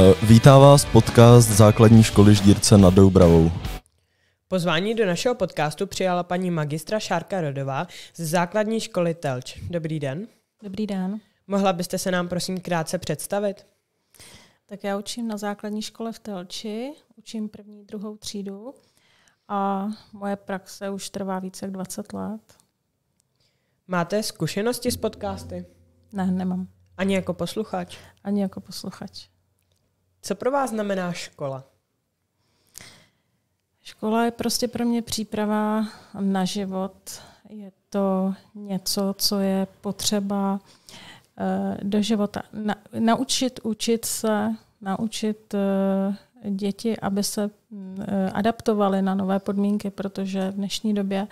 Eh, vítá vás podcast Základní školy Ždírce nad Doubravou. Pozvání do našeho podcastu přijala paní magistra Šárka Rodová z Základní školy Telč. Dobrý den. Dobrý den. Mohla byste se nám prosím krátce představit? Tak já učím na základní škole v Telči, učím první, druhou třídu a moje praxe už trvá více jak 20 let. Máte zkušenosti s podcasty? Ne, nemám. Ani jako posluchač? Ani jako posluchač. Co pro vás znamená škola? Škola je prostě pro mě příprava na život. Je to něco, co je potřeba eh, do života. Na, naučit učit se, naučit eh, děti, aby se eh, adaptovali na nové podmínky, protože v dnešní době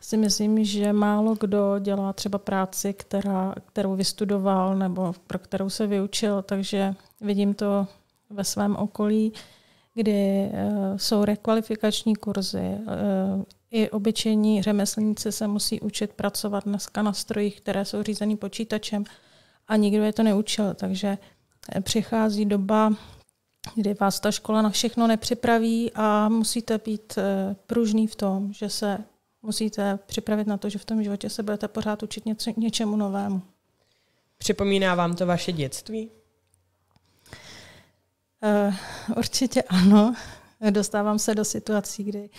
si myslím, že málo kdo dělá třeba práci, která, kterou vystudoval nebo pro kterou se vyučil, takže vidím to ve svém okolí, kdy eh, jsou rekvalifikační kurzy. Eh, I obyčejní řemeslníci se musí učit pracovat dneska na strojích, které jsou řízeny počítačem a nikdo je to neučil, takže eh, přichází doba, kdy vás ta škola na všechno nepřipraví a musíte být pružný v tom, že se musíte připravit na to, že v tom životě se budete pořád učit něco, něčemu novému. Připomíná vám to vaše dětství? Eh, určitě ano. Dostávám se do situací, kdy,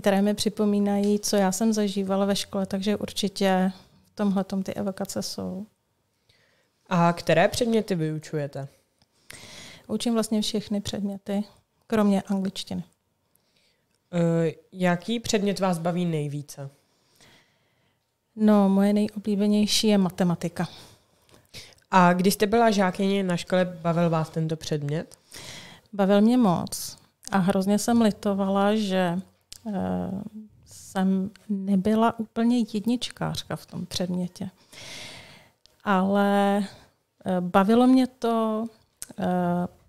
které mi připomínají, co já jsem zažívala ve škole, takže určitě v tomhle ty evokace jsou. A které předměty vyučujete? Učím vlastně všechny předměty, kromě angličtiny. Uh, jaký předmět vás baví nejvíce? No, moje nejoblíbenější je matematika. A když jste byla žákyně na škole, bavil vás tento předmět? Bavil mě moc. A hrozně jsem litovala, že uh, jsem nebyla úplně jedničkářka v tom předmětě. Ale uh, bavilo mě to, uh,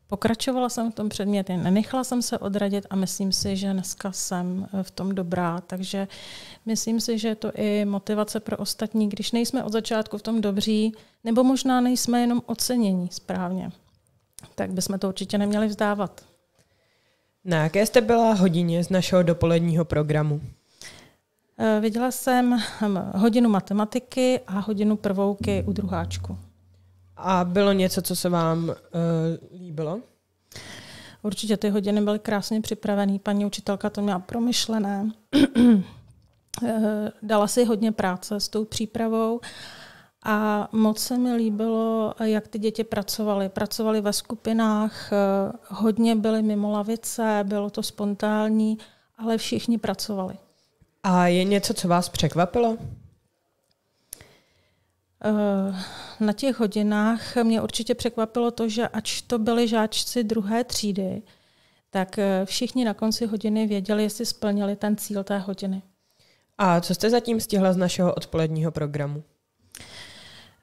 Pokračovala jsem v tom předmětě, nenechala jsem se odradit a myslím si, že dneska jsem eh, v tom dobrá. Takže myslím si, že je to i motivace pro ostatní, když nejsme od začátku v tom dobří, nebo možná nejsme jenom ocenění správně. Tak bychom to určitě neměli vzdávat. Na jaké jste byla hodině z našeho dopoledního programu? Eh, viděla jsem hm, hodinu matematiky a hodinu prvouky u druháčku. A bylo něco, co se vám uh, líbilo? Určitě ty hodiny byly krásně připravené, paní učitelka to měla promyšlené. Eh, dala si hodně práce s tou přípravou a moc se mi líbilo, jak ty děti pracovaly. Pracovaly ve skupinách, eh, hodně byly mimo lavice, bylo to spontánní, ale všichni pracovali. A je něco, co vás překvapilo? Eh, na těch hodinách mě určitě překvapilo to, že ač to byli žáčci druhé třídy, tak eh, všichni na konci hodiny věděli, jestli splnili ten cíl té hodiny. A co jste zatím stihla z našeho odpoledního programu?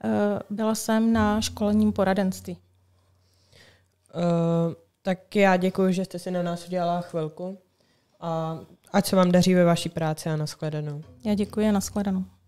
Eh, byla jsem na školním poradenství. Uh, tak já děkuji, že jste si na nás udělala chvilku a ať se vám daří ve vaší práci a nashledanou. Já děkuji a nashledanou.